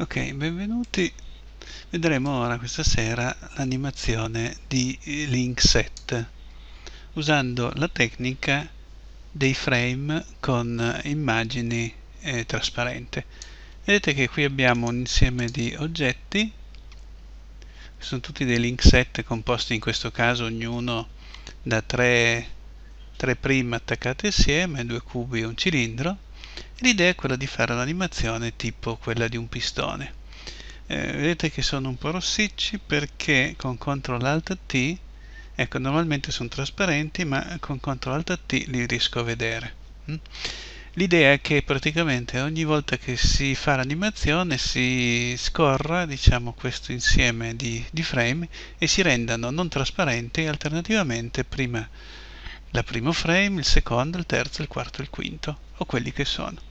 Ok, benvenuti. Vedremo ora questa sera l'animazione di eh, Link Set usando la tecnica dei frame con eh, immagini eh, trasparente. Vedete che qui abbiamo un insieme di oggetti, sono tutti dei link set composti in questo caso ognuno da tre, tre prime attaccate insieme, due cubi e un cilindro L'idea è quella di fare l'animazione tipo quella di un pistone. Eh, vedete che sono un po' rossicci perché con CTRL ALT T, ecco normalmente sono trasparenti ma con CTRL ALT T li riesco a vedere. Mm? L'idea è che praticamente ogni volta che si fa l'animazione si scorra diciamo, questo insieme di, di, frame e si rendano non trasparenti alternativamente prima la primo frame, il secondo, il terzo, il quarto e il quinto o quelli che sono.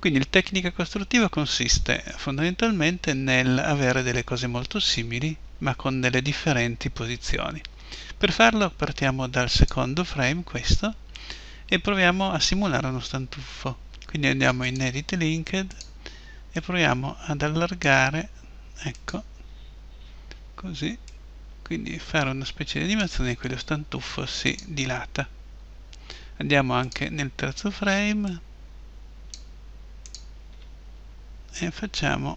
Quindi il tecnica costruttiva consiste fondamentalmente nel avere delle cose molto simili ma con delle differenti posizioni. Per farlo partiamo dal secondo frame, questo, e proviamo a simulare uno stantuffo. Quindi andiamo in Edit Linked e proviamo ad allargare, ecco, così, quindi fare una specie di animazione in cui lo stantuffo si dilata. Andiamo anche nel terzo frame, e facciamo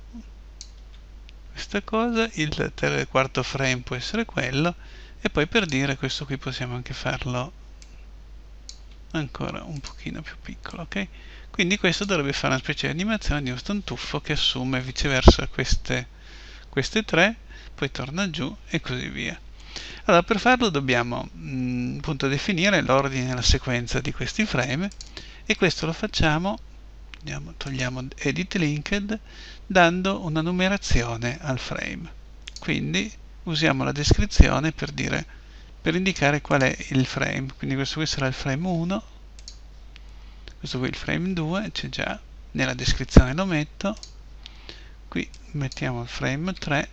questa cosa, il terzo e quarto frame può essere quello e poi per dire questo qui possiamo anche farlo ancora un pochino più piccolo, ok? Quindi questo dovrebbe fare una specie di animazione di un stantuffo che assume viceversa queste, queste tre, poi torna giù e così via. Allora, per farlo dobbiamo mh, mm, appunto definire l'ordine e la sequenza di questi frame e questo lo facciamo Andiamo, togliamo edit linked dando una numerazione al frame. Quindi usiamo la descrizione per, dire, per indicare qual è il frame. Quindi questo qui sarà il frame 1, questo qui il frame 2, c'è già, nella descrizione lo metto. Qui mettiamo il frame 3,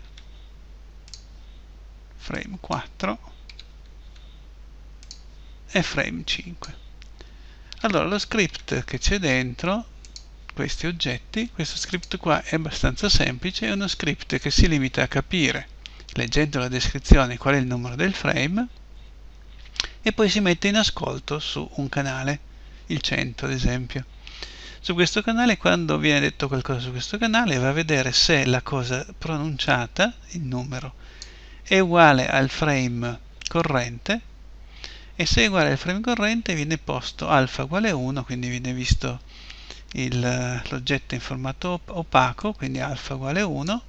frame 4 e frame 5. Allora lo script che c'è dentro questi oggetti, questo script qua è abbastanza semplice, è uno script che si limita a capire, leggendo la descrizione, qual è il numero del frame e poi si mette in ascolto su un canale, il 100 ad esempio. Su questo canale, quando viene detto qualcosa su questo canale, va a vedere se la cosa pronunciata, il numero, è uguale al frame corrente e se è uguale al frame corrente viene posto alfa uguale 1, quindi viene visto l'oggetto in formato opaco, quindi alfa uguale 1,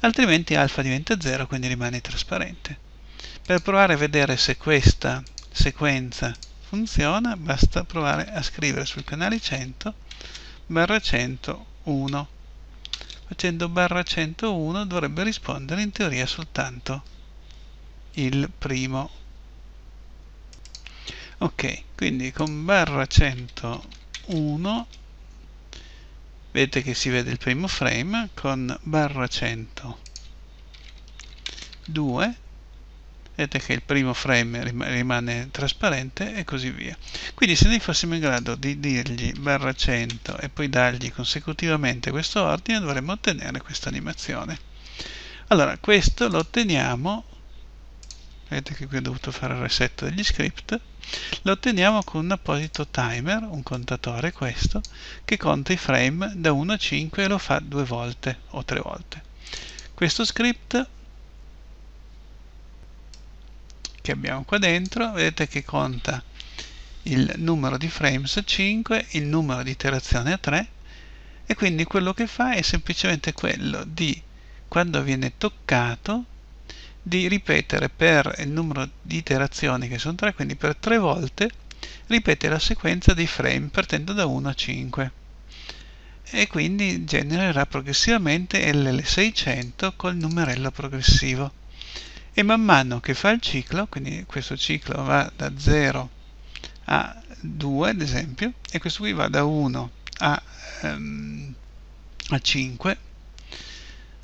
altrimenti alfa diventa 0, quindi rimane trasparente. Per provare a vedere se questa sequenza funziona, basta provare a scrivere sul canale 100 barra 101. Facendo barra 101 dovrebbe rispondere in teoria soltanto il primo. Ok, quindi con barra 101 vedete che si vede il primo frame con barra 100 2 vedete che il primo frame rimane trasparente e così via quindi se noi fossimo in grado di dirgli barra 100 e poi dargli consecutivamente questo ordine dovremmo ottenere questa animazione allora questo lo otteniamo vedete che qui ho dovuto fare il reset degli script lo otteniamo con un apposito timer un contatore questo che conta i frame da 1 a 5 e lo fa due volte o tre volte questo script che abbiamo qua dentro vedete che conta il numero di frames a 5 il numero di iterazione a 3 e quindi quello che fa è semplicemente quello di quando viene toccato di ripetere per il numero di iterazioni che sono 3, quindi per 3 volte ripete la sequenza dei frame partendo da 1 a 5 e quindi genererà progressivamente LL600 col numerello progressivo e man mano che fa il ciclo, quindi questo ciclo va da 0 a 2 ad esempio e questo qui va da 1 a, um, a 5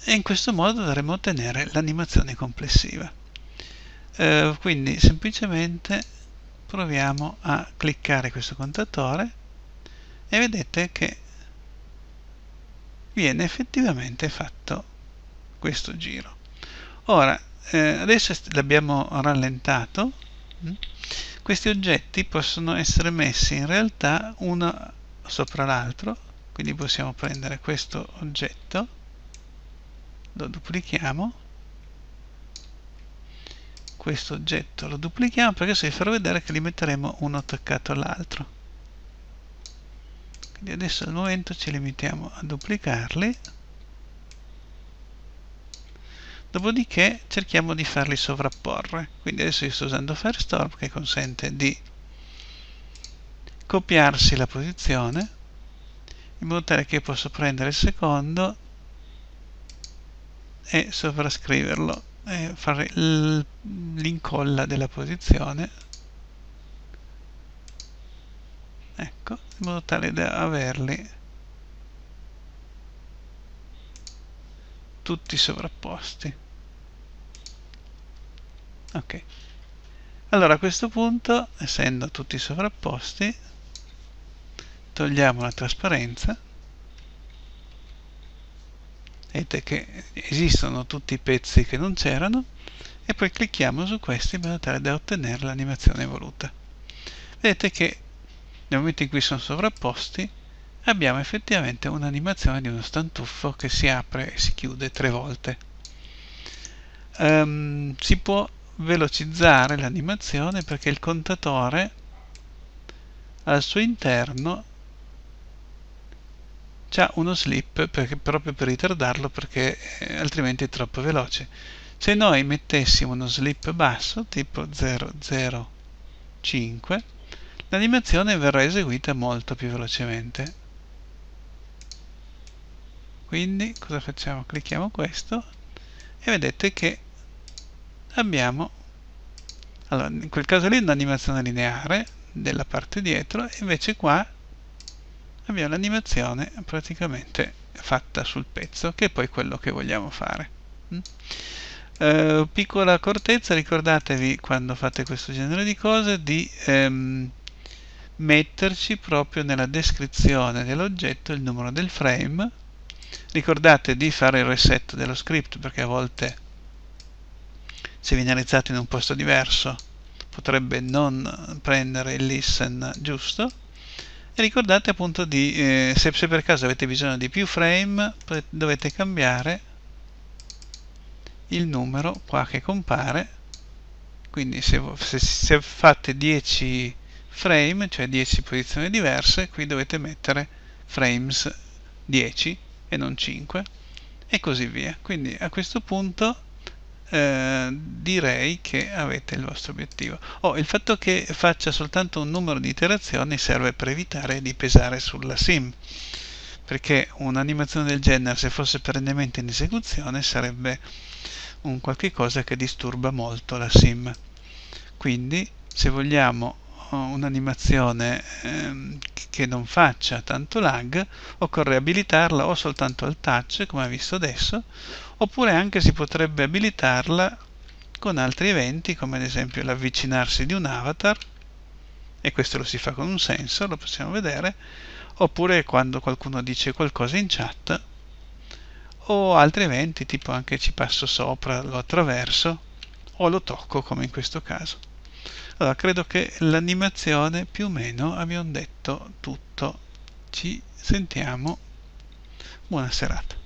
e in questo modo dovremo ottenere l'animazione complessiva. Eh, quindi semplicemente proviamo a cliccare questo contatore e vedete che viene effettivamente fatto questo giro. Ora, eh, adesso l'abbiamo rallentato, mm? questi oggetti possono essere messi in realtà uno sopra l'altro, quindi possiamo prendere questo oggetto lo duplichiamo questo oggetto lo duplichiamo perché se vi farò vedere che li metteremo uno attaccato all'altro quindi adesso al momento ci limitiamo a duplicarli dopodiché cerchiamo di farli sovrapporre quindi adesso io sto usando Firestorm che consente di copiarsi la posizione in modo tale che posso prendere il secondo e sovrascriverlo e fare l'incolla della posizione ecco in modo tale da averli tutti sovrapposti ok allora a questo punto essendo tutti sovrapposti togliamo la trasparenza vedete che esistono tutti i pezzi che non c'erano e poi clicchiamo su questi in modo tale da ottenere l'animazione voluta vedete che nel momento in cui sono sovrapposti abbiamo effettivamente un'animazione di uno stantuffo che si apre e si chiude tre volte um, si può velocizzare l'animazione perché il contatore al suo interno c'è uno slip per, proprio per ritardarlo perché eh, altrimenti è troppo veloce se noi mettessimo uno slip basso tipo 005 l'animazione verrà eseguita molto più velocemente quindi cosa facciamo? clicchiamo questo e vedete che abbiamo allora in quel caso lì un'animazione lineare della parte dietro invece qua abbiamo l'animazione praticamente fatta sul pezzo che è poi quello che vogliamo fare mm? eh, piccola accortezza ricordatevi quando fate questo genere di cose di ehm, metterci proprio nella descrizione dell'oggetto il numero del frame ricordate di fare il reset dello script perché a volte se viene realizzato in un posto diverso potrebbe non prendere il listen giusto e ricordate appunto di eh, se, se, per caso avete bisogno di più frame dovete cambiare il numero qua che compare quindi se, se, se fate 10 frame cioè 10 posizioni diverse qui dovete mettere frames 10 e non 5 e così via quindi a questo punto eh, direi che avete il vostro obiettivo. Oh, il fatto che faccia soltanto un numero di iterazioni serve per evitare di pesare sulla sim, perché un'animazione del genere se fosse perennemente in esecuzione sarebbe un qualche cosa che disturba molto la sim. Quindi se vogliamo un'animazione ehm, che non faccia tanto lag, occorre abilitarla o soltanto al touch, come visto adesso, oppure anche si potrebbe abilitarla con altri eventi, come ad esempio l'avvicinarsi di un avatar, e questo lo si fa con un sensor, lo possiamo vedere, oppure quando qualcuno dice qualcosa in chat, o altri eventi, tipo anche ci passo sopra, lo attraverso, o lo tocco, come in questo caso allora credo che l'animazione più o meno abbiamo detto tutto ci sentiamo buona serata